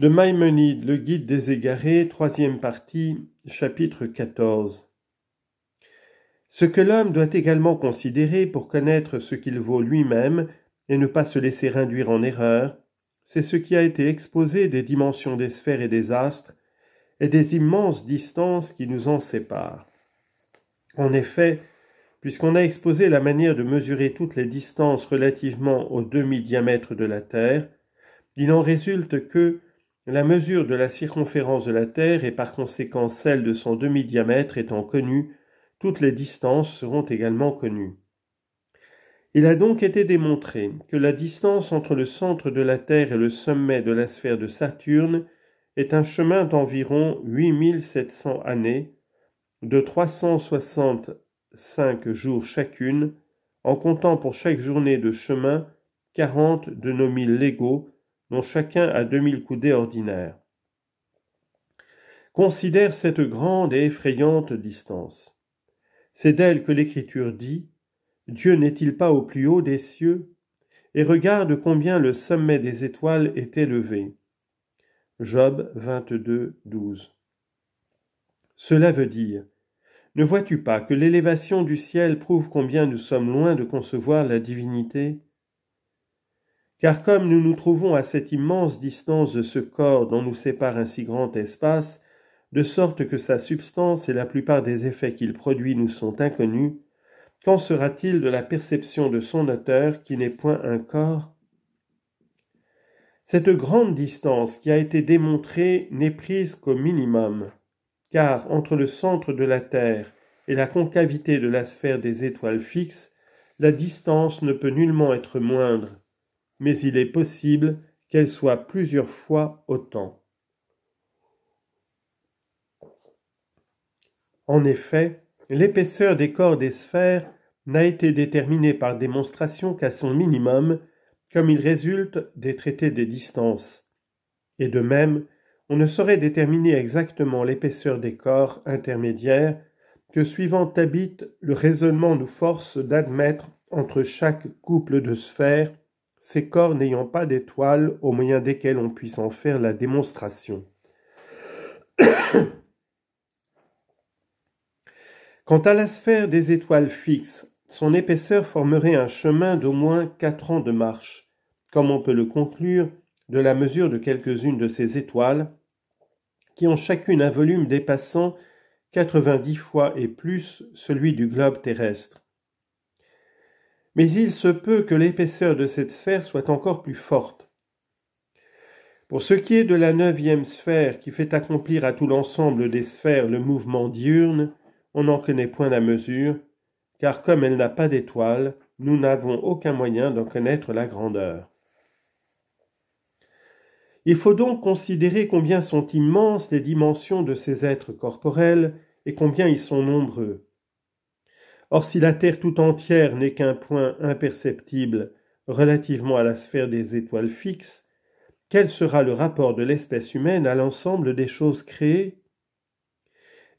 De Maïmonide, le guide des égarés, troisième partie, chapitre 14. Ce que l'homme doit également considérer pour connaître ce qu'il vaut lui-même et ne pas se laisser induire en erreur, c'est ce qui a été exposé des dimensions des sphères et des astres et des immenses distances qui nous en séparent. En effet, puisqu'on a exposé la manière de mesurer toutes les distances relativement au demi-diamètre de la Terre, il en résulte que, la mesure de la circonférence de la Terre et par conséquent celle de son demi-diamètre étant connue, toutes les distances seront également connues. Il a donc été démontré que la distance entre le centre de la Terre et le sommet de la sphère de Saturne est un chemin d'environ 8700 années, de 365 jours chacune, en comptant pour chaque journée de chemin 40 de nos mille légaux chacun a deux mille coudées ordinaires. Considère cette grande et effrayante distance. C'est d'elle que l'Écriture dit Dieu n'est-il pas au plus haut des cieux Et regarde combien le sommet des étoiles est élevé. Job 22, 12. Cela veut dire Ne vois-tu pas que l'élévation du ciel prouve combien nous sommes loin de concevoir la divinité car comme nous nous trouvons à cette immense distance de ce corps dont nous sépare un si grand espace, de sorte que sa substance et la plupart des effets qu'il produit nous sont inconnus, qu'en sera-t-il de la perception de son auteur qui n'est point un corps Cette grande distance qui a été démontrée n'est prise qu'au minimum, car entre le centre de la Terre et la concavité de la sphère des étoiles fixes, la distance ne peut nullement être moindre, mais il est possible qu'elle soit plusieurs fois autant. En effet, l'épaisseur des corps des sphères n'a été déterminée par démonstration qu'à son minimum, comme il résulte des traités des distances. Et de même, on ne saurait déterminer exactement l'épaisseur des corps intermédiaires que suivant Tabit, le raisonnement nous force d'admettre entre chaque couple de sphères ces corps n'ayant pas d'étoiles au moyen desquelles on puisse en faire la démonstration. Quant à la sphère des étoiles fixes, son épaisseur formerait un chemin d'au moins quatre ans de marche, comme on peut le conclure de la mesure de quelques-unes de ces étoiles, qui ont chacune un volume dépassant 90 fois et plus celui du globe terrestre mais il se peut que l'épaisseur de cette sphère soit encore plus forte. Pour ce qui est de la neuvième sphère qui fait accomplir à tout l'ensemble des sphères le mouvement diurne, on n'en connaît point la mesure, car comme elle n'a pas d'étoile, nous n'avons aucun moyen d'en connaître la grandeur. Il faut donc considérer combien sont immenses les dimensions de ces êtres corporels et combien ils sont nombreux. Or si la Terre tout entière n'est qu'un point imperceptible relativement à la sphère des étoiles fixes, quel sera le rapport de l'espèce humaine à l'ensemble des choses créées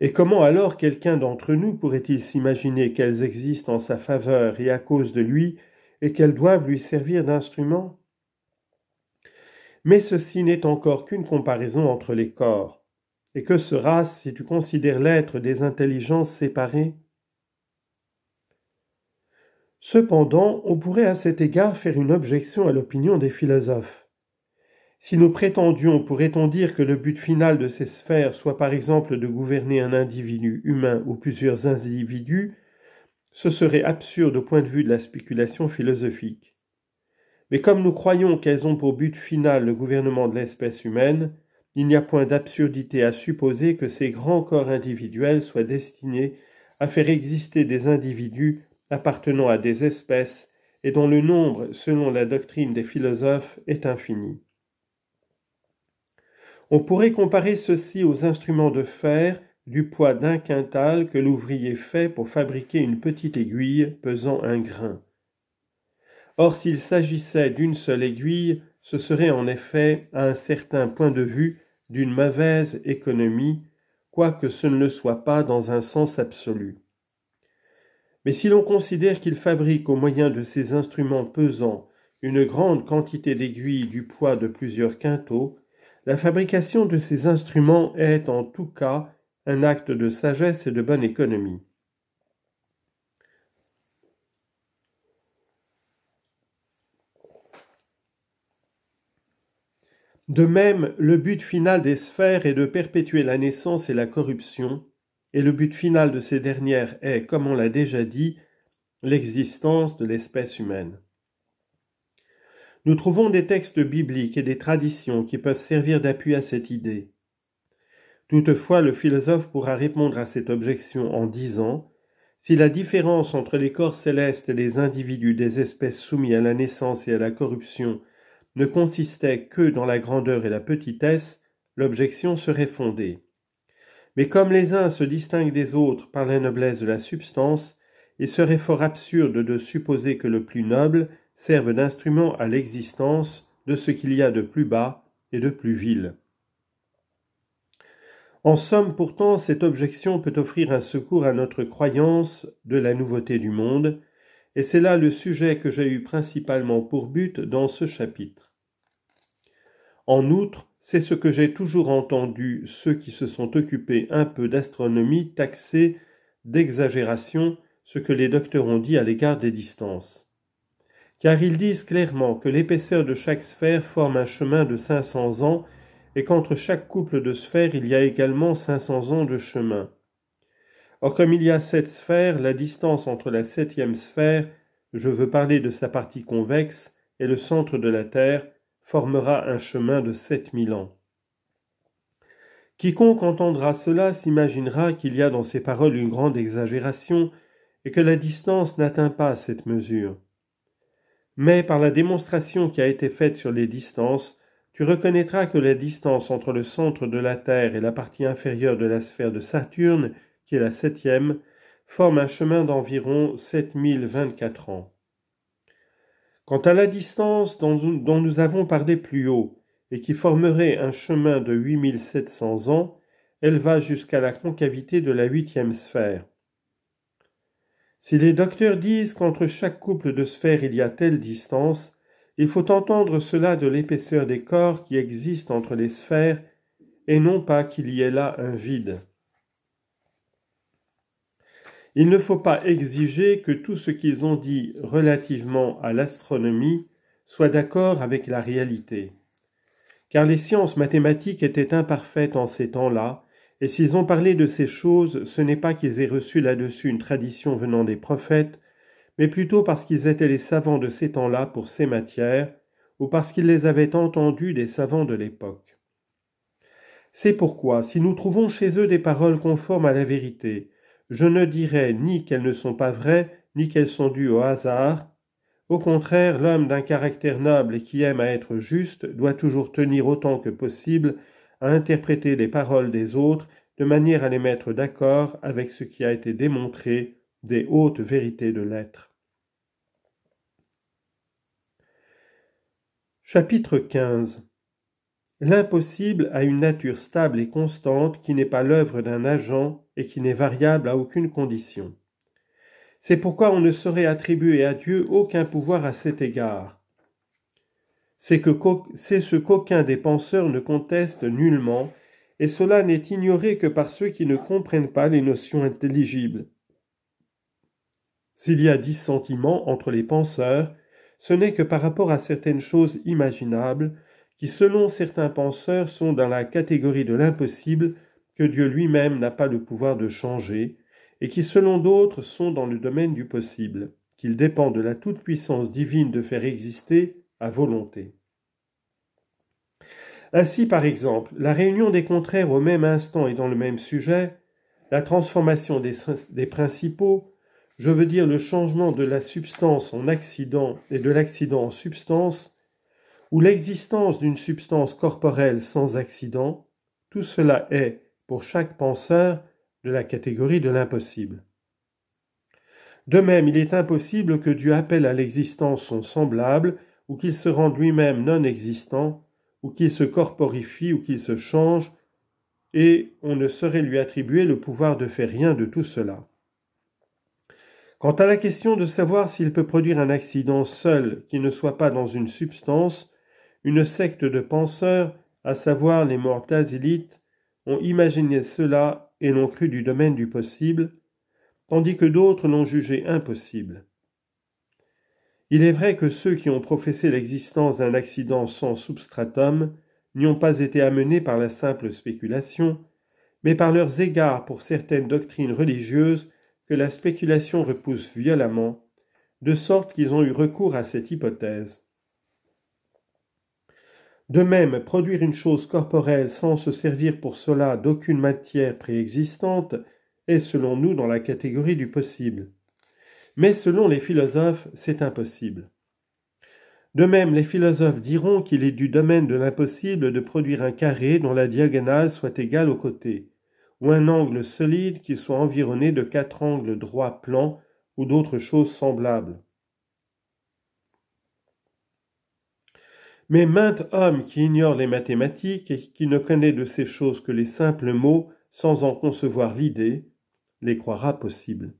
Et comment alors quelqu'un d'entre nous pourrait-il s'imaginer qu'elles existent en sa faveur et à cause de lui, et qu'elles doivent lui servir d'instrument Mais ceci n'est encore qu'une comparaison entre les corps. Et que sera ce si tu considères l'être des intelligences séparées Cependant, on pourrait à cet égard faire une objection à l'opinion des philosophes. Si nous prétendions, pourrait-on dire que le but final de ces sphères soit par exemple de gouverner un individu humain ou plusieurs individus, ce serait absurde au point de vue de la spéculation philosophique. Mais comme nous croyons qu'elles ont pour but final le gouvernement de l'espèce humaine, il n'y a point d'absurdité à supposer que ces grands corps individuels soient destinés à faire exister des individus appartenant à des espèces et dont le nombre, selon la doctrine des philosophes, est infini. On pourrait comparer ceci aux instruments de fer du poids d'un quintal que l'ouvrier fait pour fabriquer une petite aiguille pesant un grain. Or s'il s'agissait d'une seule aiguille, ce serait en effet, à un certain point de vue, d'une mauvaise économie, quoique ce ne le soit pas dans un sens absolu. Mais si l'on considère qu'il fabrique au moyen de ces instruments pesants une grande quantité d'aiguilles du poids de plusieurs quintaux, la fabrication de ces instruments est en tout cas un acte de sagesse et de bonne économie. De même, le but final des sphères est de perpétuer la naissance et la corruption, et le but final de ces dernières est, comme on l'a déjà dit, l'existence de l'espèce humaine. Nous trouvons des textes bibliques et des traditions qui peuvent servir d'appui à cette idée. Toutefois, le philosophe pourra répondre à cette objection en disant Si la différence entre les corps célestes et les individus des espèces soumis à la naissance et à la corruption ne consistait que dans la grandeur et la petitesse, l'objection serait fondée. Mais comme les uns se distinguent des autres par la noblesse de la substance, il serait fort absurde de supposer que le plus noble serve d'instrument à l'existence de ce qu'il y a de plus bas et de plus vil. En somme, pourtant, cette objection peut offrir un secours à notre croyance de la nouveauté du monde, et c'est là le sujet que j'ai eu principalement pour but dans ce chapitre. En outre, c'est ce que j'ai toujours entendu ceux qui se sont occupés un peu d'astronomie taxer d'exagération ce que les docteurs ont dit à l'égard des distances. Car ils disent clairement que l'épaisseur de chaque sphère forme un chemin de 500 ans et qu'entre chaque couple de sphères il y a également 500 ans de chemin. Or comme il y a sept sphères, la distance entre la septième sphère, je veux parler de sa partie convexe, et le centre de la Terre formera un chemin de sept mille ans. Quiconque entendra cela s'imaginera qu'il y a dans ces paroles une grande exagération et que la distance n'atteint pas cette mesure. Mais par la démonstration qui a été faite sur les distances, tu reconnaîtras que la distance entre le centre de la Terre et la partie inférieure de la sphère de Saturne, qui est la septième, forme un chemin d'environ vingt-quatre ans. Quant à la distance dont, nous avons parlé plus haut, et qui formerait un chemin de 8700 ans, elle va jusqu'à la concavité de la huitième sphère. Si les docteurs disent qu'entre chaque couple de sphères il y a telle distance, il faut entendre cela de l'épaisseur des corps qui existent entre les sphères, et non pas qu'il y ait là un vide. Il ne faut pas exiger que tout ce qu'ils ont dit relativement à l'astronomie soit d'accord avec la réalité. Car les sciences mathématiques étaient imparfaites en ces temps-là, et s'ils ont parlé de ces choses, ce n'est pas qu'ils aient reçu là-dessus une tradition venant des prophètes, mais plutôt parce qu'ils étaient les savants de ces temps-là pour ces matières, ou parce qu'ils les avaient entendus des savants de l'époque. C'est pourquoi, si nous trouvons chez eux des paroles conformes à la vérité, je ne dirai ni qu'elles ne sont pas vraies, ni qu'elles sont dues au hasard. Au contraire, l'homme d'un caractère noble et qui aime à être juste doit toujours tenir autant que possible à interpréter les paroles des autres de manière à les mettre d'accord avec ce qui a été démontré des hautes vérités de l'être. Chapitre 15 L'impossible a une nature stable et constante qui n'est pas l'œuvre d'un agent et qui n'est variable à aucune condition. C'est pourquoi on ne saurait attribuer à Dieu aucun pouvoir à cet égard. C'est ce qu'aucun des penseurs ne conteste nullement, et cela n'est ignoré que par ceux qui ne comprennent pas les notions intelligibles. S'il y a dissentiment entre les penseurs, ce n'est que par rapport à certaines choses imaginables qui selon certains penseurs sont dans la catégorie de l'impossible que Dieu lui-même n'a pas le pouvoir de changer, et qui selon d'autres sont dans le domaine du possible, qu'il dépend de la toute-puissance divine de faire exister à volonté. Ainsi, par exemple, la réunion des contraires au même instant et dans le même sujet, la transformation des, des principaux, je veux dire le changement de la substance en accident et de l'accident en substance, ou l'existence d'une substance corporelle sans accident, tout cela est, pour chaque penseur, de la catégorie de l'impossible. De même, il est impossible que Dieu appelle à l'existence son semblable, ou qu'il se rende lui-même non existant, ou qu'il se corporifie, ou qu'il se change, et on ne saurait lui attribuer le pouvoir de faire rien de tout cela. Quant à la question de savoir s'il peut produire un accident seul qui ne soit pas dans une substance, une secte de penseurs, à savoir les Mortazilites, ont imaginé cela et l'ont cru du domaine du possible, tandis que d'autres l'ont jugé impossible. Il est vrai que ceux qui ont professé l'existence d'un accident sans substratum n'y ont pas été amenés par la simple spéculation, mais par leurs égards pour certaines doctrines religieuses que la spéculation repousse violemment, de sorte qu'ils ont eu recours à cette hypothèse. De même, produire une chose corporelle sans se servir pour cela d'aucune matière préexistante est selon nous dans la catégorie du possible. Mais selon les philosophes, c'est impossible. De même, les philosophes diront qu'il est du domaine de l'impossible de produire un carré dont la diagonale soit égale au côté, ou un angle solide qui soit environné de quatre angles droits plans ou d'autres choses semblables. Mais maint homme qui ignore les mathématiques et qui ne connaît de ces choses que les simples mots sans en concevoir l'idée, les croira possibles.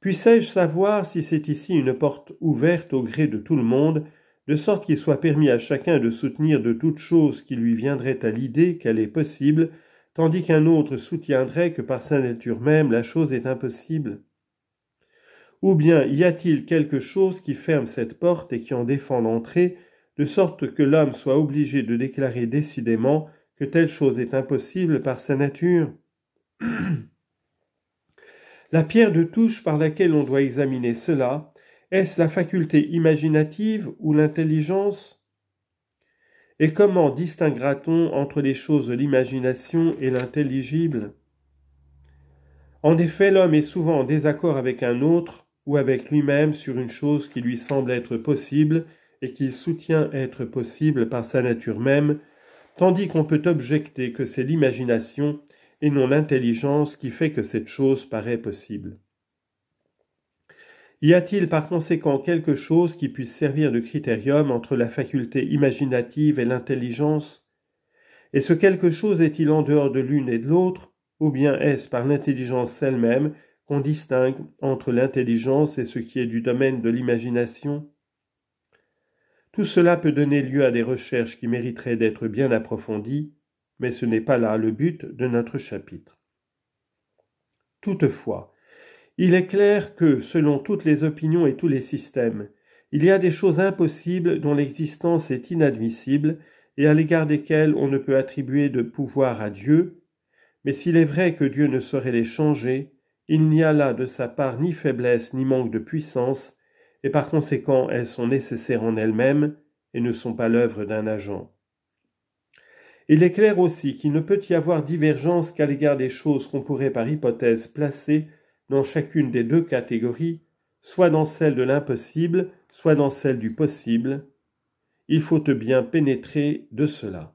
Puissais-je savoir si c'est ici une porte ouverte au gré de tout le monde, de sorte qu'il soit permis à chacun de soutenir de toute chose qui lui viendrait à l'idée qu'elle est possible, tandis qu'un autre soutiendrait que par sa nature même la chose est impossible? Ou bien y a-t-il quelque chose qui ferme cette porte et qui en défend l'entrée, de sorte que l'homme soit obligé de déclarer décidément que telle chose est impossible par sa nature La pierre de touche par laquelle on doit examiner cela, est-ce la faculté imaginative ou l'intelligence Et comment distinguera-t-on entre les choses l'imagination et l'intelligible En effet, l'homme est souvent en désaccord avec un autre ou avec lui-même sur une chose qui lui semble être possible et qu'il soutient être possible par sa nature même, tandis qu'on peut objecter que c'est l'imagination et non l'intelligence qui fait que cette chose paraît possible. Y a-t-il par conséquent quelque chose qui puisse servir de critérium entre la faculté imaginative et l'intelligence Et ce quelque chose est-il en dehors de l'une et de l'autre, ou bien est-ce par l'intelligence elle-même qu'on distingue entre l'intelligence et ce qui est du domaine de l'imagination Tout cela peut donner lieu à des recherches qui mériteraient d'être bien approfondies, mais ce n'est pas là le but de notre chapitre. Toutefois, il est clair que, selon toutes les opinions et tous les systèmes, il y a des choses impossibles dont l'existence est inadmissible et à l'égard desquelles on ne peut attribuer de pouvoir à Dieu, mais s'il est vrai que Dieu ne saurait les changer, il n'y a là de sa part ni faiblesse ni manque de puissance, et par conséquent elles sont nécessaires en elles-mêmes et ne sont pas l'œuvre d'un agent. Il est clair aussi qu'il ne peut y avoir divergence qu'à l'égard des choses qu'on pourrait par hypothèse placer dans chacune des deux catégories, soit dans celle de l'impossible, soit dans celle du possible. Il faut bien pénétrer de cela.